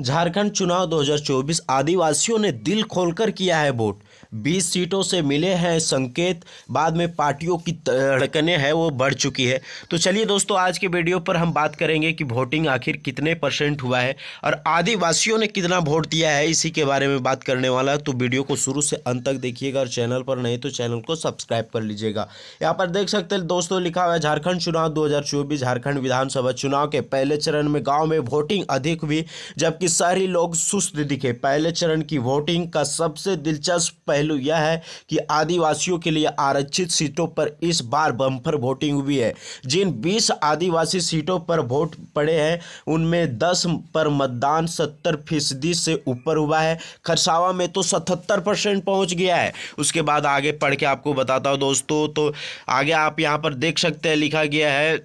झारखंड चुनाव 2024 आदिवासियों ने दिल खोलकर किया है वोट 20 सीटों से मिले हैं संकेत बाद में पार्टियों की धड़कने हैं वो बढ़ चुकी है तो चलिए दोस्तों आज के वीडियो पर हम बात करेंगे कि वोटिंग आखिर कितने परसेंट हुआ है और आदिवासियों ने कितना वोट दिया है इसी के बारे में बात करने वाला तो वीडियो को शुरू से अंत तक देखिएगा और चैनल पर नहीं तो चैनल को सब्सक्राइब कर लीजिएगा यहाँ पर देख सकते हैं दोस्तों लिखा हुआ है झारखंड चुनाव दो झारखंड विधानसभा चुनाव के पहले चरण में गाँव में वोटिंग अधिक हुई जबकि कि सारे लोग सुस्त दिखे पहले चरण की वोटिंग का सबसे दिलचस्प पहलू यह है कि आदिवासियों के लिए आरक्षित सीटों पर इस बार बम्फर वोटिंग हुई है जिन 20 आदिवासी सीटों पर वोट पड़े हैं उनमें 10 पर मतदान 70 फीसदी से ऊपर हुआ है खरसावा में तो 77 परसेंट पहुँच गया है उसके बाद आगे पढ़ के आपको बताता हूँ दोस्तों तो आगे आप यहाँ पर देख सकते हैं लिखा गया है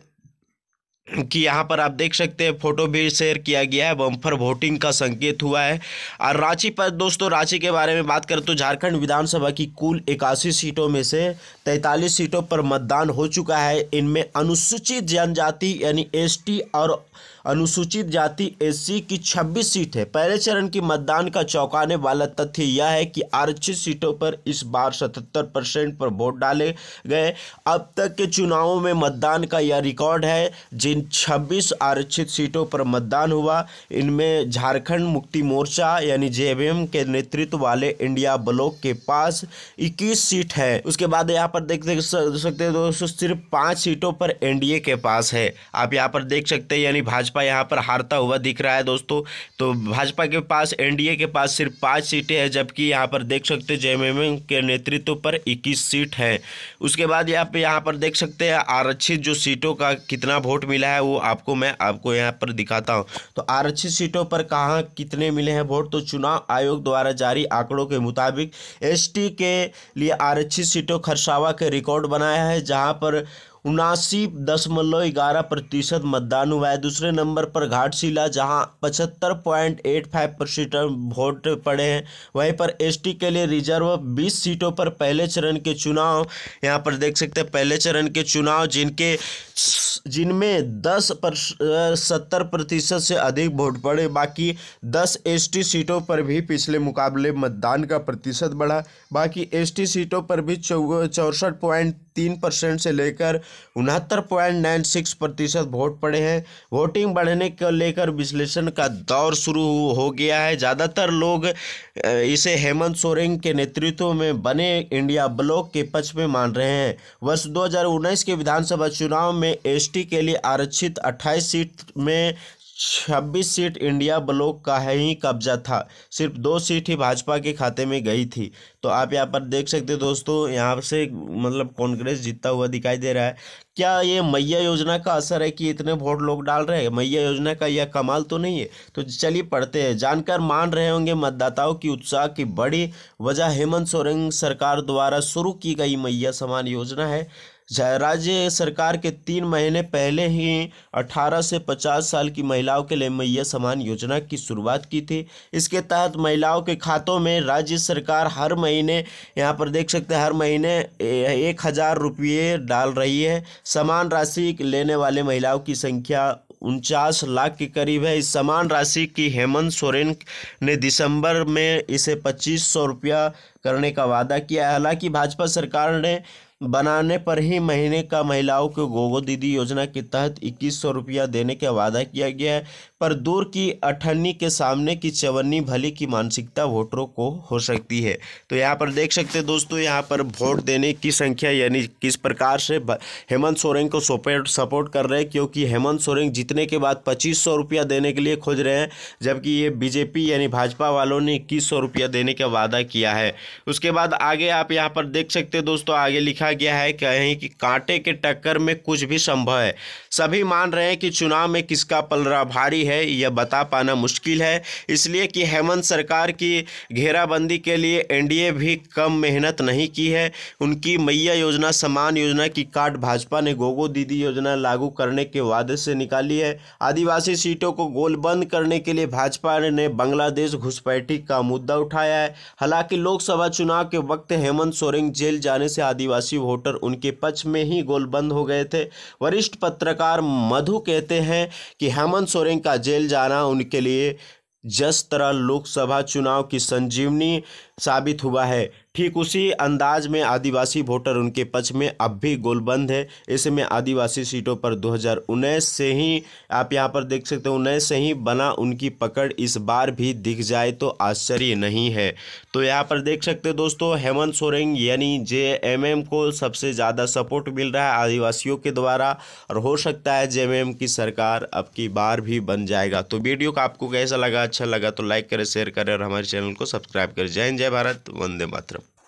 कि यहाँ पर आप देख सकते हैं फोटो भी शेयर किया गया है बम्फर वोटिंग का संकेत हुआ है और रांची पर दोस्तों रांची के बारे में बात करें तो झारखंड विधानसभा की कुल इक्यासी सीटों में से तैंतालीस सीटों पर मतदान हो चुका है इनमें अनुसूचित जनजाति यानी एसटी और अनुसूचित जाति एससी की 26 सीट है पहले चरण की मतदान का चौंकाने वाला तथ्य यह है कि आरक्षित सीटों पर इस बार 77 परसेंट पर वोट डाले गए अब तक के चुनावों में मतदान का यह रिकॉर्ड है जिन 26 आरक्षित सीटों पर मतदान हुआ इनमें झारखंड मुक्ति मोर्चा यानी जे के नेतृत्व वाले इंडिया ब्लॉक के पास इक्कीस सीट है उसके बाद यहाँ पर देख सकते हैं दोस्तों सिर्फ पाँच सीटों पर एनडीए के पास है आप यहाँ पर देख सकते हैं यानी भाजपा भाजपा यहाँ पर हारता हुआ दिख रहा है दोस्तों तो भाजपा के पास एनडीए के पास सिर्फ पाँच सीटें हैं जबकि यहाँ पर देख सकते हैं जेएमएम के नेतृत्व पर इक्कीस सीट है उसके बाद यहाँ पे यहाँ पर देख सकते हैं आरक्षित जो सीटों का कितना वोट मिला है वो आपको मैं आपको यहाँ पर दिखाता हूँ तो आरक्षित सीटों पर कहाँ कितने मिले हैं वोट तो चुनाव आयोग द्वारा जारी आंकड़ों के मुताबिक एसटी के लिए आरक्षित सीटों खरसावा के रिकॉर्ड बनाया है जहाँ पर उनासी दशमलव ग्यारह प्रतिशत मतदान हुआ है दूसरे नंबर पर घाटशिला जहां पचहत्तर point eight five percent vote पड़े हैं वहीं पर एसटी के लिए रिजर्व बीस सीटों पर पहले चरण के चुनाव यहां पर देख सकते हैं पहले चरण के चुनाव जिनके जिनमें दस पर सत्तर प्रतिशत से अधिक वोट पड़े बाकी दस एस सीटों पर भी पिछले मुकाबले मतदान का प्रतिशत बढ़ा बाकी एस सीटों पर भी चौसठ पॉइंट तीन परसेंट से लेकर उनहत्तर पॉइंट नाइन सिक्स प्रतिशत वोट पड़े हैं वोटिंग बढ़ने को लेकर विश्लेषण का दौर शुरू हो गया है ज़्यादातर लोग इसे हेमंत सोरेन के नेतृत्व में बने इंडिया ब्लॉक के पक्ष में मान रहे हैं वर्ष दो के विधानसभा चुनाव में एस के लिए आरक्षित अट्ठाईस सीट में छब्बीस सीट इंडिया ब्लॉक का है ही कब्जा था सिर्फ दो सीट ही भाजपा के खाते में गई थी तो आप यहाँ पर देख सकते हो दोस्तों यहाँ से मतलब कांग्रेस जीतता हुआ दिखाई दे रहा है क्या ये मैया योजना का असर है कि इतने वोट लोग डाल रहे हैं मैया योजना का यह कमाल तो नहीं है तो चलिए पढ़ते हैं जानकर मान रहे होंगे मतदाताओं की उत्साह की बड़ी वजह हेमंत सोरेन सरकार द्वारा शुरू की गई मैया समान योजना है राज्य सरकार के तीन महीने पहले ही 18 से 50 साल की महिलाओं के लिए मैया समान योजना की शुरुआत की थी इसके तहत महिलाओं के खातों में राज्य सरकार हर महीने यहाँ पर देख सकते हैं हर महीने एक हज़ार रुपये डाल रही है समान राशि लेने वाले महिलाओं की संख्या उनचास लाख के करीब है इस समान राशि की हेमंत सोरेन ने दिसंबर में इसे पच्चीस सौ रुपया करने का वादा किया है हालांकि भाजपा सरकार ने बनाने पर ही महीने का महिलाओं को गोगो दीदी योजना के तहत इक्कीस सौ रुपया देने का वादा किया गया है पर दूर की अठन्नी के सामने की चवन्नी भली की मानसिकता वोटरों को हो सकती है तो यहाँ पर देख सकते दोस्तों यहाँ पर वोट देने की संख्या यानी किस प्रकार से हेमंत सोरेन को सपोर्ट कर रहे हैं क्योंकि हेमंत सोरेन जीतने के बाद पच्चीस सौ रुपया देने के लिए खोज रहे हैं जबकि ये बीजेपी यानी भाजपा वालों ने इक्कीस सौ रुपया देने का वादा किया है उसके बाद आगे आप यहाँ पर देख सकते हैं दोस्तों आगे लिखा गया है कहीं कि कांटे के टक्कर में कुछ भी संभव है सभी मान रहे हैं कि चुनाव में किसका पलरा भारी है यह बता पाना मुश्किल है इसलिए कि हेमंत सरकार की घेराबंदी के लिए एनडीए भी कम मेहनत नहीं की है उनकी मैया योजना समान योजना की काट भाजपा ने गोगो दीदी योजना लागू करने के वादे से निकाली है आदिवासी सीटों को गोलबंद करने के लिए भाजपा ने बांग्लादेश घुसपैठी का मुद्दा उठाया है हालांकि लोकसभा लोकसभा चुनाव के वक्त हेमंत सोरेन जेल जाने से आदिवासी वोटर उनके पक्ष में ही गोलबंद हो गए थे वरिष्ठ पत्रकार मधु कहते हैं कि हेमंत सोरेन का जेल जाना उनके लिए जिस तरह लोकसभा चुनाव की संजीवनी साबित हुआ है ठीक उसी अंदाज में आदिवासी वोटर उनके पक्ष में अब भी गोलबंद है इसमें आदिवासी सीटों पर 2019 से ही आप यहाँ पर देख सकते हो उन्नीस से ही बना उनकी पकड़ इस बार भी दिख जाए तो आश्चर्य नहीं है तो यहाँ पर देख सकते हो दोस्तों हेमंत सोरेन यानी जे एम एम को सबसे ज़्यादा सपोर्ट मिल रहा है आदिवासियों के द्वारा और हो सकता है जे एम एम की सरकार अब की बार भी बन जाएगा तो वीडियो का आपको कैसा लगा अच्छा लगा तो लाइक करें शेयर करें और हमारे चैनल को सब्सक्राइब करें जय जय जय भारत वंदे मातरम